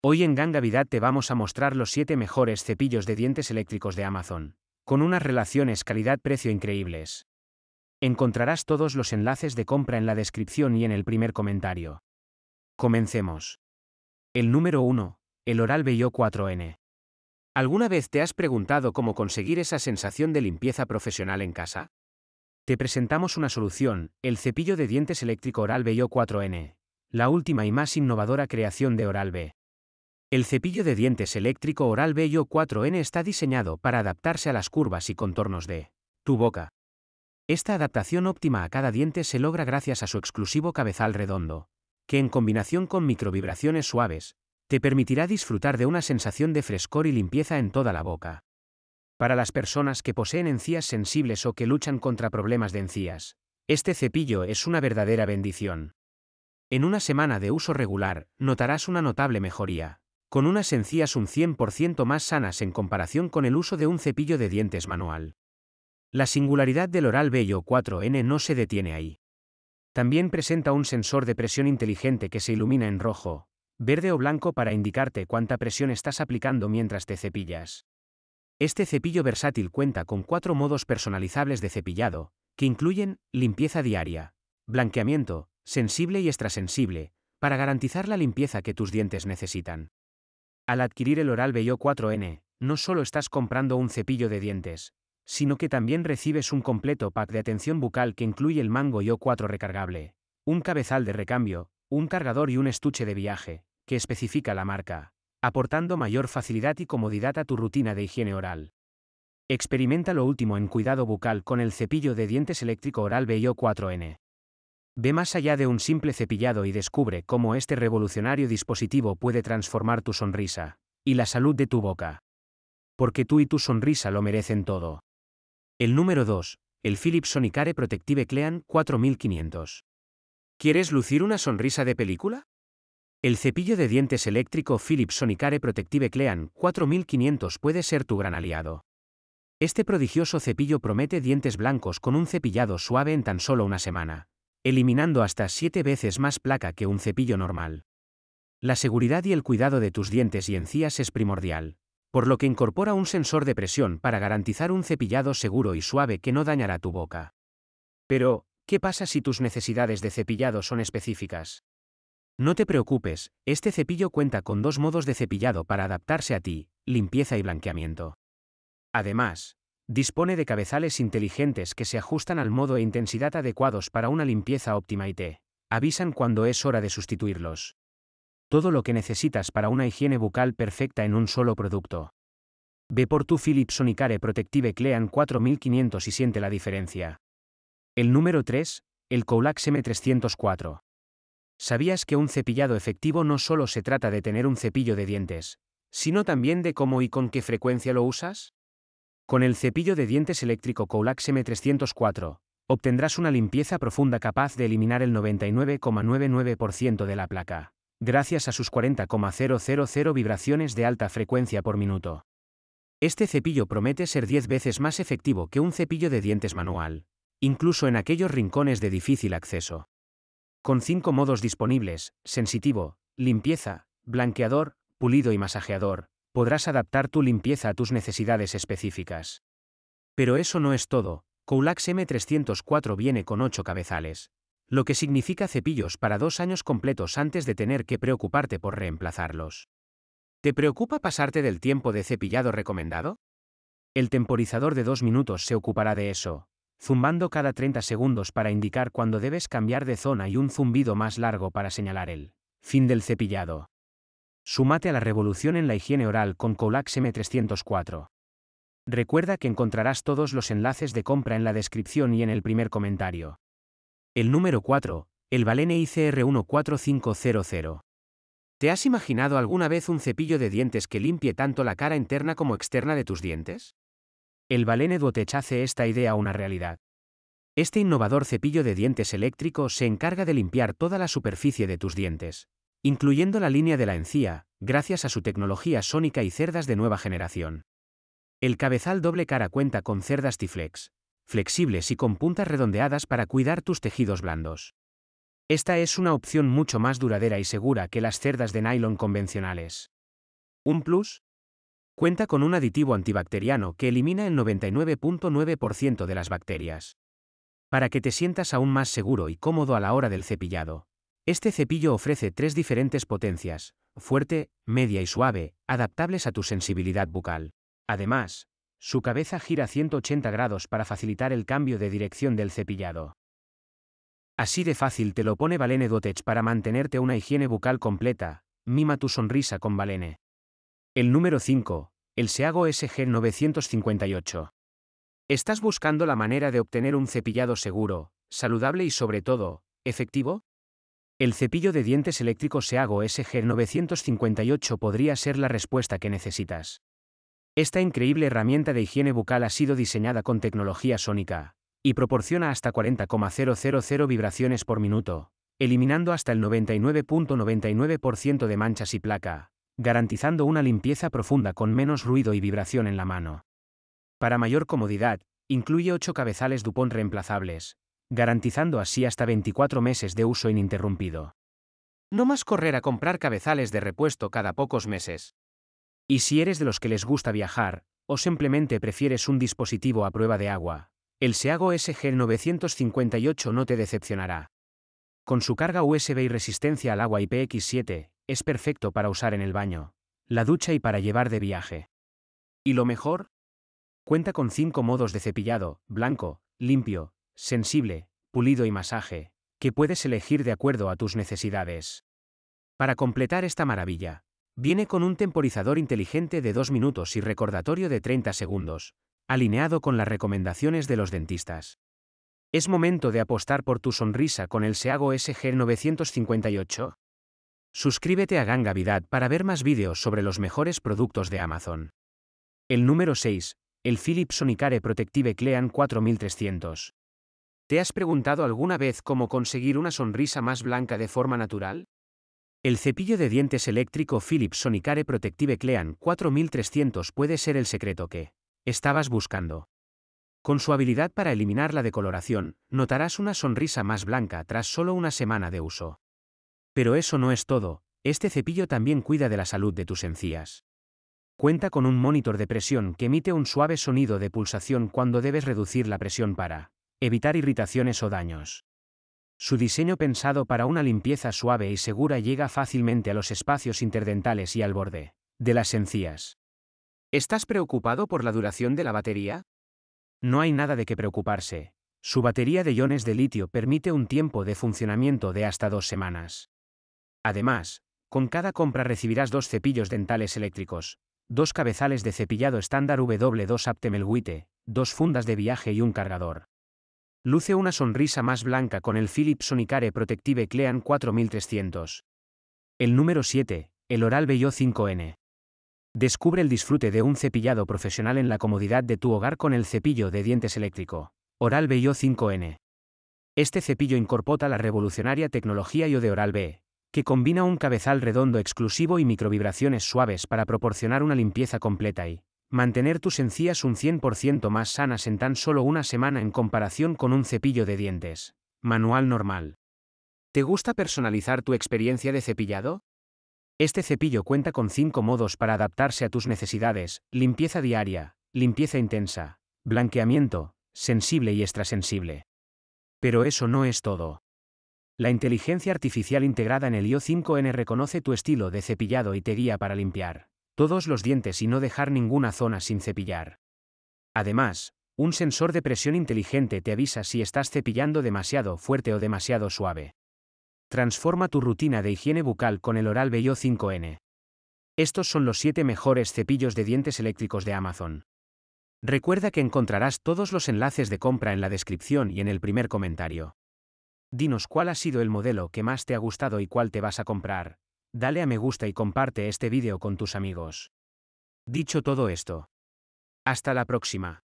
Hoy en Gangavidad te vamos a mostrar los 7 mejores cepillos de dientes eléctricos de Amazon, con unas relaciones calidad-precio increíbles. Encontrarás todos los enlaces de compra en la descripción y en el primer comentario. Comencemos. El número 1, el Oral bio 4N. ¿Alguna vez te has preguntado cómo conseguir esa sensación de limpieza profesional en casa? Te presentamos una solución, el cepillo de dientes eléctrico Oral bio 4N, la última y más innovadora creación de Oral B. El cepillo de dientes eléctrico oral Bello 4N está diseñado para adaptarse a las curvas y contornos de tu boca. Esta adaptación óptima a cada diente se logra gracias a su exclusivo cabezal redondo, que en combinación con microvibraciones suaves, te permitirá disfrutar de una sensación de frescor y limpieza en toda la boca. Para las personas que poseen encías sensibles o que luchan contra problemas de encías, este cepillo es una verdadera bendición. En una semana de uso regular, notarás una notable mejoría, con unas encías un 100% más sanas en comparación con el uso de un cepillo de dientes manual. La singularidad del oral bello 4N no se detiene ahí. También presenta un sensor de presión inteligente que se ilumina en rojo, verde o blanco para indicarte cuánta presión estás aplicando mientras te cepillas. Este cepillo versátil cuenta con cuatro modos personalizables de cepillado, que incluyen limpieza diaria, blanqueamiento, sensible y extrasensible, para garantizar la limpieza que tus dientes necesitan. Al adquirir el Oral bio 4N, no solo estás comprando un cepillo de dientes, sino que también recibes un completo pack de atención bucal que incluye el Mango IO 4 recargable, un cabezal de recambio, un cargador y un estuche de viaje, que especifica la marca, aportando mayor facilidad y comodidad a tu rutina de higiene oral. Experimenta lo último en cuidado bucal con el cepillo de dientes eléctrico oral BIO 4N. Ve más allá de un simple cepillado y descubre cómo este revolucionario dispositivo puede transformar tu sonrisa y la salud de tu boca. Porque tú y tu sonrisa lo merecen todo. El número 2, el Philips Sonicare Protective Clean 4500. ¿Quieres lucir una sonrisa de película? El cepillo de dientes eléctrico Philips Sonicare Protective Clean 4500 puede ser tu gran aliado. Este prodigioso cepillo promete dientes blancos con un cepillado suave en tan solo una semana eliminando hasta siete veces más placa que un cepillo normal. La seguridad y el cuidado de tus dientes y encías es primordial, por lo que incorpora un sensor de presión para garantizar un cepillado seguro y suave que no dañará tu boca. Pero, ¿qué pasa si tus necesidades de cepillado son específicas? No te preocupes, este cepillo cuenta con dos modos de cepillado para adaptarse a ti, limpieza y blanqueamiento. Además, Dispone de cabezales inteligentes que se ajustan al modo e intensidad adecuados para una limpieza óptima y te avisan cuando es hora de sustituirlos. Todo lo que necesitas para una higiene bucal perfecta en un solo producto. Ve por tu Philips Sonicare Protective Clean 4500 y siente la diferencia. El número 3, el Colax M304. ¿Sabías que un cepillado efectivo no solo se trata de tener un cepillo de dientes, sino también de cómo y con qué frecuencia lo usas? Con el cepillo de dientes eléctrico Koulax M304, obtendrás una limpieza profunda capaz de eliminar el 99,99% de la placa, gracias a sus 40,000 vibraciones de alta frecuencia por minuto. Este cepillo promete ser 10 veces más efectivo que un cepillo de dientes manual, incluso en aquellos rincones de difícil acceso. Con cinco modos disponibles, sensitivo, limpieza, blanqueador, pulido y masajeador, podrás adaptar tu limpieza a tus necesidades específicas. Pero eso no es todo, COULAX M304 viene con 8 cabezales, lo que significa cepillos para dos años completos antes de tener que preocuparte por reemplazarlos. ¿Te preocupa pasarte del tiempo de cepillado recomendado? El temporizador de dos minutos se ocupará de eso, zumbando cada 30 segundos para indicar cuando debes cambiar de zona y un zumbido más largo para señalar el fin del cepillado. Sumate a la revolución en la higiene oral con Colax M304. E Recuerda que encontrarás todos los enlaces de compra en la descripción y en el primer comentario. El número 4, el Balene ICR14500. ¿Te has imaginado alguna vez un cepillo de dientes que limpie tanto la cara interna como externa de tus dientes? El Balene Duotech hace esta idea una realidad. Este innovador cepillo de dientes eléctrico se encarga de limpiar toda la superficie de tus dientes, incluyendo la línea de la encía, gracias a su tecnología sónica y cerdas de nueva generación. El cabezal doble cara cuenta con cerdas Tiflex, flexibles y con puntas redondeadas para cuidar tus tejidos blandos. Esta es una opción mucho más duradera y segura que las cerdas de nylon convencionales. Un plus, cuenta con un aditivo antibacteriano que elimina el 99.9% de las bacterias. Para que te sientas aún más seguro y cómodo a la hora del cepillado. Este cepillo ofrece tres diferentes potencias, fuerte, media y suave, adaptables a tu sensibilidad bucal. Además, su cabeza gira 180 grados para facilitar el cambio de dirección del cepillado. Así de fácil te lo pone Balene Dotech para mantenerte una higiene bucal completa, mima tu sonrisa con Balene. El número 5, el Seago SG958. ¿Estás buscando la manera de obtener un cepillado seguro, saludable y sobre todo, efectivo? El cepillo de dientes eléctrico Seago SG958 podría ser la respuesta que necesitas. Esta increíble herramienta de higiene bucal ha sido diseñada con tecnología sónica y proporciona hasta 40,000 vibraciones por minuto, eliminando hasta el 99.99% de manchas y placa, garantizando una limpieza profunda con menos ruido y vibración en la mano. Para mayor comodidad, incluye 8 cabezales Dupont reemplazables, garantizando así hasta 24 meses de uso ininterrumpido. No más correr a comprar cabezales de repuesto cada pocos meses. Y si eres de los que les gusta viajar, o simplemente prefieres un dispositivo a prueba de agua, el Seago SG958 no te decepcionará. Con su carga USB y resistencia al agua IPX7, es perfecto para usar en el baño, la ducha y para llevar de viaje. ¿Y lo mejor? Cuenta con 5 modos de cepillado, blanco, limpio, sensible, pulido y masaje, que puedes elegir de acuerdo a tus necesidades. Para completar esta maravilla, viene con un temporizador inteligente de 2 minutos y recordatorio de 30 segundos, alineado con las recomendaciones de los dentistas. Es momento de apostar por tu sonrisa con el Seago SG958. Suscríbete a Gangavidad para ver más vídeos sobre los mejores productos de Amazon. El número 6, el Philips Sonicare Protective Clean 4300. ¿Te has preguntado alguna vez cómo conseguir una sonrisa más blanca de forma natural? El cepillo de dientes eléctrico Philips Sonicare Protective Clean 4300 puede ser el secreto que estabas buscando. Con su habilidad para eliminar la decoloración, notarás una sonrisa más blanca tras solo una semana de uso. Pero eso no es todo, este cepillo también cuida de la salud de tus encías. Cuenta con un monitor de presión que emite un suave sonido de pulsación cuando debes reducir la presión para evitar irritaciones o daños. Su diseño pensado para una limpieza suave y segura llega fácilmente a los espacios interdentales y al borde de las encías. ¿Estás preocupado por la duración de la batería? No hay nada de qué preocuparse. Su batería de iones de litio permite un tiempo de funcionamiento de hasta dos semanas. Además, con cada compra recibirás dos cepillos dentales eléctricos, dos cabezales de cepillado estándar W2 Aptemelguite, dos fundas de viaje y un cargador. Luce una sonrisa más blanca con el Philips Sonicare Protective Clean 4300. El número 7, el Oral Yo 5N. Descubre el disfrute de un cepillado profesional en la comodidad de tu hogar con el cepillo de dientes eléctrico, Oral Yo 5N. Este cepillo incorpora la revolucionaria tecnología IO de Oral B, que combina un cabezal redondo exclusivo y microvibraciones suaves para proporcionar una limpieza completa y Mantener tus encías un 100% más sanas en tan solo una semana en comparación con un cepillo de dientes. Manual normal. ¿Te gusta personalizar tu experiencia de cepillado? Este cepillo cuenta con cinco modos para adaptarse a tus necesidades, limpieza diaria, limpieza intensa, blanqueamiento, sensible y extrasensible. Pero eso no es todo. La inteligencia artificial integrada en el IO5N reconoce tu estilo de cepillado y te guía para limpiar todos los dientes y no dejar ninguna zona sin cepillar. Además, un sensor de presión inteligente te avisa si estás cepillando demasiado fuerte o demasiado suave. Transforma tu rutina de higiene bucal con el Oral Bello 5N. Estos son los 7 mejores cepillos de dientes eléctricos de Amazon. Recuerda que encontrarás todos los enlaces de compra en la descripción y en el primer comentario. Dinos cuál ha sido el modelo que más te ha gustado y cuál te vas a comprar, Dale a me gusta y comparte este video con tus amigos. Dicho todo esto. Hasta la próxima.